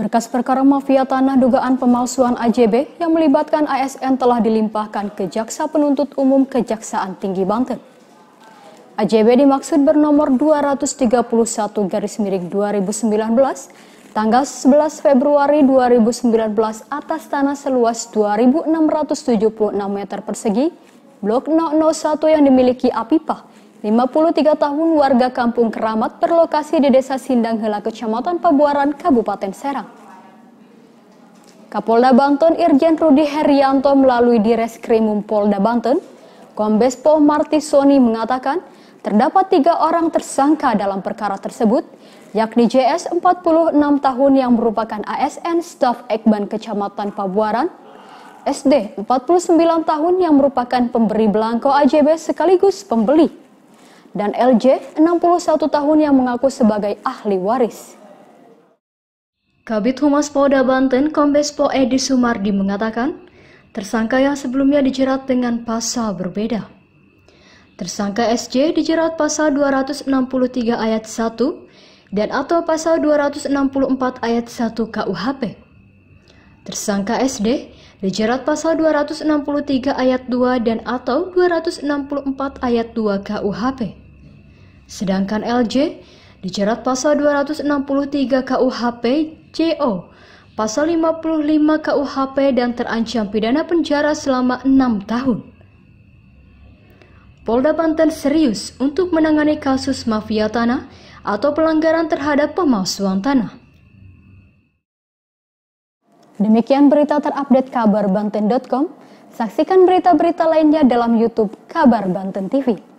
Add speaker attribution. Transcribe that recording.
Speaker 1: Berkas perkara mafia tanah dugaan pemalsuan AJB yang melibatkan ASN telah dilimpahkan ke Jaksa Penuntut Umum Kejaksaan Tinggi Banten. AJB dimaksud bernomor 231 garis miring 2019 tanggal 11 Februari 2019 atas tanah seluas 2.676 meter persegi, Blok 001 yang dimiliki Apipah, 53 tahun warga kampung Keramat berlokasi di Desa Sindang Hela, Kecamatan Pabuaran, Kabupaten Serang. Kapolda Banten Irjen Rudi Herianto melalui Direskrimum Polda Banten, Kombes Pol Soni mengatakan terdapat tiga orang tersangka dalam perkara tersebut, yakni JS 46 tahun yang merupakan ASN staf Ekban Kecamatan Pabuaran, SD 49 tahun yang merupakan pemberi belangko AJB sekaligus pembeli, dan LJ, 61 tahun yang mengaku sebagai ahli waris. Kabit Humas Polda Banten, Kombes Po Edi Sumardi mengatakan, tersangka yang sebelumnya dijerat dengan pasal berbeda. Tersangka SJ dijerat pasal 263 ayat 1 dan atau pasal 264 ayat 1 KUHP. Tersangka SD dijerat pasal 263 ayat 2 dan atau 264 ayat 2 KUHP. Sedangkan LJ dijerat pasal 263 KUHP CO, pasal 55 KUHP dan terancam pidana penjara selama 6 tahun. Polda Banten serius untuk menangani kasus mafia tanah atau pelanggaran terhadap pemalsuan tanah. Demikian berita terupdate kabarbanten.com. Saksikan berita-berita lainnya dalam YouTube Kabar Banten TV.